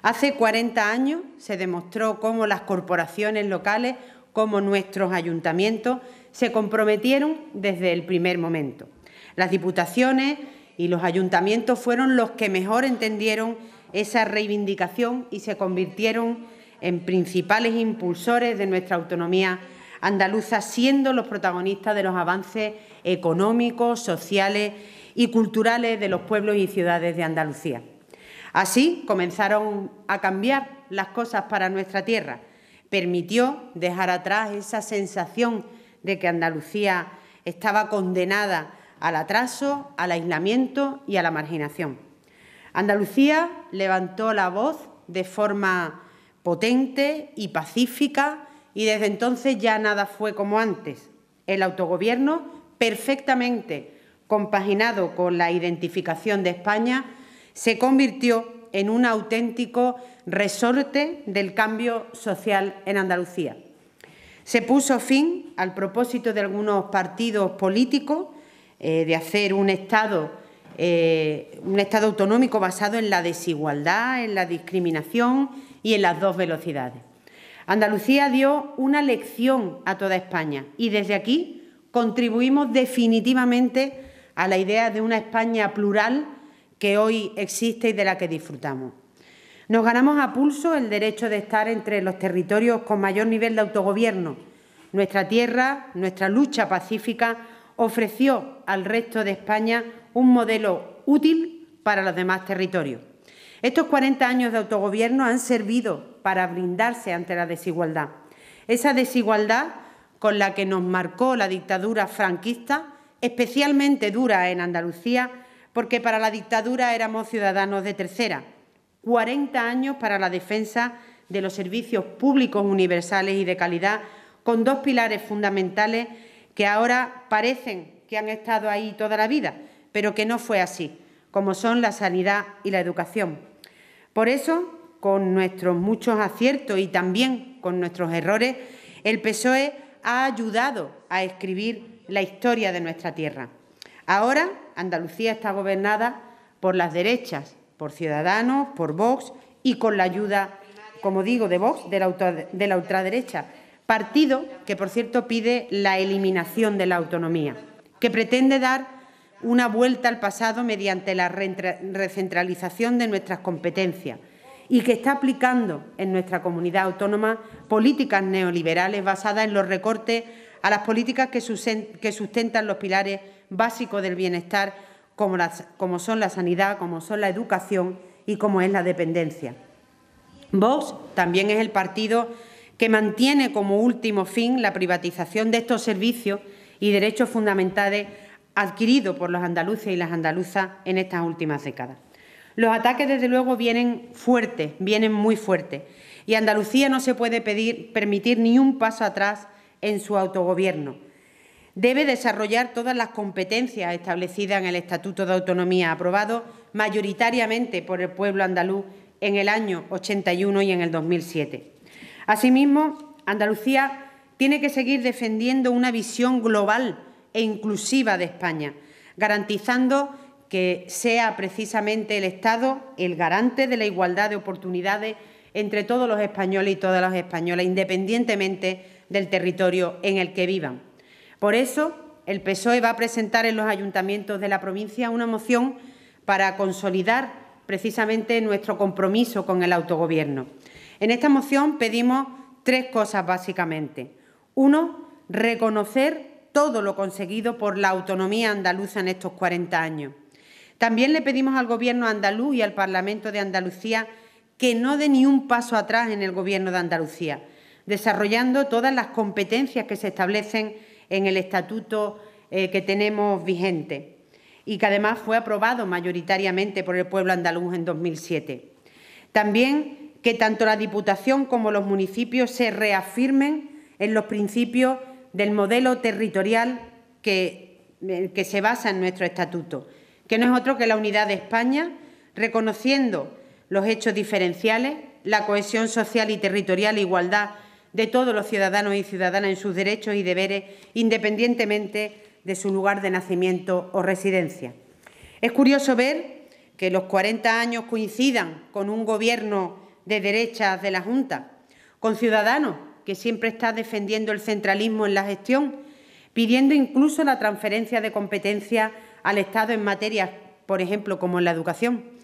Hace 40 años se demostró cómo las corporaciones locales, como nuestros ayuntamientos, se comprometieron desde el primer momento. Las diputaciones y los ayuntamientos fueron los que mejor entendieron esa reivindicación y se convirtieron en principales impulsores de nuestra autonomía andaluza, siendo los protagonistas de los avances económicos, sociales y culturales de los pueblos y ciudades de Andalucía. Así comenzaron a cambiar las cosas para nuestra tierra. Permitió dejar atrás esa sensación de que Andalucía estaba condenada al atraso, al aislamiento y a la marginación. Andalucía levantó la voz de forma potente y pacífica y desde entonces ya nada fue como antes. El autogobierno, perfectamente compaginado con la identificación de España, se convirtió en un auténtico resorte del cambio social en Andalucía. Se puso fin al propósito de algunos partidos políticos eh, de hacer un Estado, eh, un Estado autonómico basado en la desigualdad, en la discriminación y en las dos velocidades. Andalucía dio una lección a toda España y desde aquí contribuimos definitivamente a la idea de una España plural que hoy existe y de la que disfrutamos. Nos ganamos a pulso el derecho de estar entre los territorios con mayor nivel de autogobierno. Nuestra tierra, nuestra lucha pacífica, ofreció al resto de España un modelo útil para los demás territorios. Estos 40 años de autogobierno han servido para brindarse ante la desigualdad. Esa desigualdad con la que nos marcó la dictadura franquista, especialmente dura en Andalucía, porque para la dictadura éramos ciudadanos de tercera, 40 años para la defensa de los servicios públicos universales y de calidad, con dos pilares fundamentales que ahora parecen que han estado ahí toda la vida, pero que no fue así, como son la sanidad y la educación. Por eso, con nuestros muchos aciertos y también con nuestros errores, el PSOE ha ayudado a escribir la historia de nuestra tierra. Ahora Andalucía está gobernada por las derechas, por Ciudadanos, por Vox y con la ayuda, como digo, de Vox, de la, ultraderecha, partido que, por cierto, pide la eliminación de la autonomía, que pretende dar una vuelta al pasado mediante la recentralización de nuestras competencias y que está aplicando en nuestra comunidad autónoma políticas neoliberales basadas en los recortes a las políticas que sustentan los pilares básico del bienestar como, son la sanidad, como son la educación y como es la dependencia. Vox también es el partido que mantiene como último fin la privatización de estos servicios y derechos fundamentales adquiridos por los andaluces y las andaluzas en estas últimas décadas. Los ataques, desde luego, vienen fuertes, vienen muy fuertes, y Andalucía no se puede permitir ni un paso atrás en su autogobierno debe desarrollar todas las competencias establecidas en el Estatuto de Autonomía aprobado mayoritariamente por el pueblo andaluz en el año 81 y en el 2007. Asimismo, Andalucía tiene que seguir defendiendo una visión global e inclusiva de España, garantizando que sea precisamente el Estado el garante de la igualdad de oportunidades entre todos los españoles y todas las españolas, independientemente del territorio en el que vivan. Por eso, el PSOE va a presentar en los ayuntamientos de la provincia una moción para consolidar precisamente nuestro compromiso con el autogobierno. En esta moción pedimos tres cosas básicamente. Uno, reconocer todo lo conseguido por la autonomía andaluza en estos 40 años. También le pedimos al Gobierno andaluz y al Parlamento de Andalucía que no dé ni un paso atrás en el Gobierno de Andalucía, desarrollando todas las competencias que se establecen en el estatuto eh, que tenemos vigente y que además fue aprobado mayoritariamente por el pueblo andaluz en 2007. También que tanto la Diputación como los municipios se reafirmen en los principios del modelo territorial eh, que, se basa en nuestro estatuto, que no es otro que la unidad de España, reconociendo los hechos diferenciales, la cohesión social y territorial, igualdad de todos los ciudadanos y ciudadanas en sus derechos y deberes, independientemente de su lugar de nacimiento o residencia. Es curioso ver que los 40 años coincidan con un Gobierno de derechas de la Junta, con Ciudadanos, que siempre está defendiendo el centralismo en la gestión, pidiendo incluso la transferencia de competencias al Estado en materias, por ejemplo, como en la educación